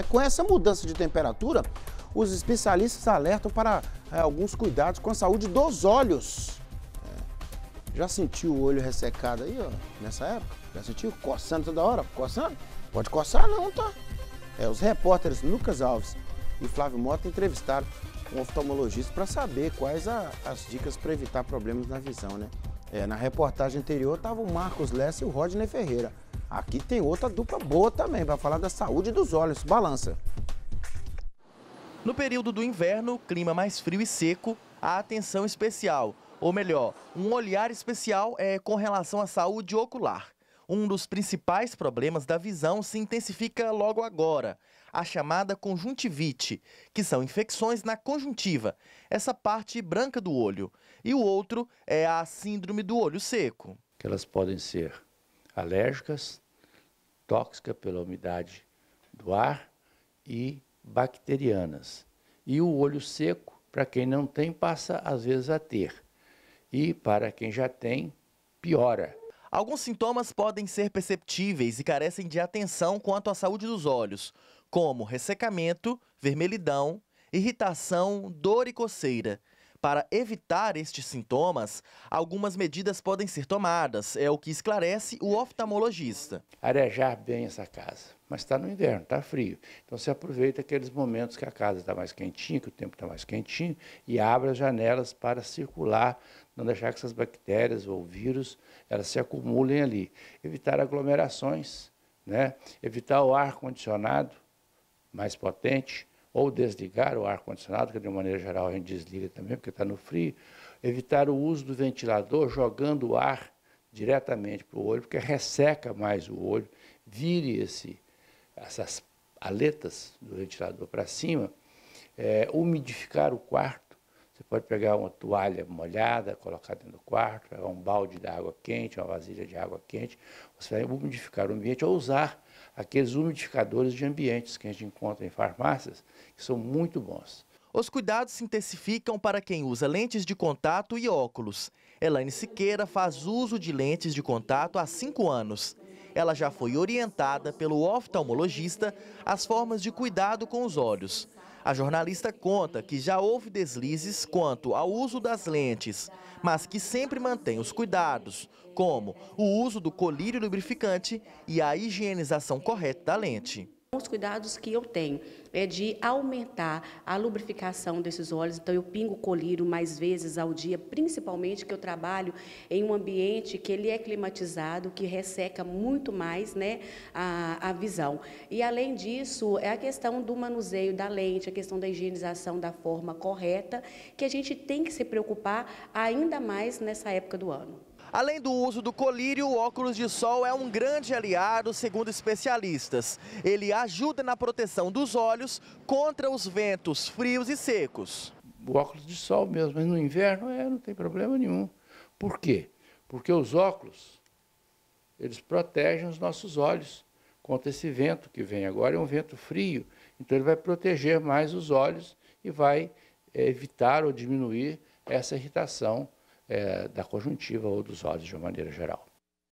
É, com essa mudança de temperatura, os especialistas alertam para é, alguns cuidados com a saúde dos olhos. É. Já sentiu o olho ressecado aí, ó, nessa época? Já sentiu? Coçando toda hora? Coçando? Pode coçar não, tá? É, os repórteres Lucas Alves e Flávio Mota entrevistaram um oftalmologista para saber quais a, as dicas para evitar problemas na visão, né? É, na reportagem anterior estavam o Marcos Lessa e o Rodney Ferreira. Aqui tem outra dupla boa também, para falar da saúde dos olhos. Balança. No período do inverno, clima mais frio e seco, há atenção especial, ou melhor, um olhar especial é com relação à saúde ocular. Um dos principais problemas da visão se intensifica logo agora, a chamada conjuntivite, que são infecções na conjuntiva, essa parte branca do olho, e o outro é a síndrome do olho seco. Elas podem ser alérgicas, tóxicas pela umidade do ar e bacterianas. E o olho seco, para quem não tem, passa às vezes a ter. E para quem já tem, piora. Alguns sintomas podem ser perceptíveis e carecem de atenção quanto à saúde dos olhos, como ressecamento, vermelhidão, irritação, dor e coceira. Para evitar estes sintomas, algumas medidas podem ser tomadas, é o que esclarece o oftalmologista. Arejar bem essa casa, mas está no inverno, está frio. Então você aproveita aqueles momentos que a casa está mais quentinha, que o tempo está mais quentinho, e abre as janelas para circular, não deixar que essas bactérias ou vírus elas se acumulem ali. Evitar aglomerações, né? evitar o ar condicionado mais potente, ou desligar o ar-condicionado, que de maneira geral a gente desliga também, porque está no frio, evitar o uso do ventilador jogando o ar diretamente para o olho, porque resseca mais o olho, vire esse, essas aletas do ventilador para cima, é, umidificar o quarto, você pode pegar uma toalha molhada, colocar dentro do quarto, pegar um balde de água quente, uma vasilha de água quente. Você vai umidificar o ambiente ou usar aqueles umidificadores de ambientes que a gente encontra em farmácias, que são muito bons. Os cuidados se intensificam para quem usa lentes de contato e óculos. Elaine Siqueira faz uso de lentes de contato há cinco anos. Ela já foi orientada pelo oftalmologista às formas de cuidado com os olhos. A jornalista conta que já houve deslizes quanto ao uso das lentes, mas que sempre mantém os cuidados, como o uso do colírio lubrificante e a higienização correta da lente os cuidados que eu tenho é de aumentar a lubrificação desses óleos. Então, eu pingo colírio mais vezes ao dia, principalmente que eu trabalho em um ambiente que ele é climatizado, que resseca muito mais né, a, a visão. E, além disso, é a questão do manuseio da lente, a questão da higienização da forma correta, que a gente tem que se preocupar ainda mais nessa época do ano. Além do uso do colírio, o óculos de sol é um grande aliado, segundo especialistas. Ele ajuda na proteção dos olhos contra os ventos frios e secos. O óculos de sol mesmo, mas no inverno é, não tem problema nenhum. Por quê? Porque os óculos, eles protegem os nossos olhos contra esse vento que vem agora, é um vento frio, então ele vai proteger mais os olhos e vai é, evitar ou diminuir essa irritação é, da conjuntiva ou dos olhos de uma maneira geral.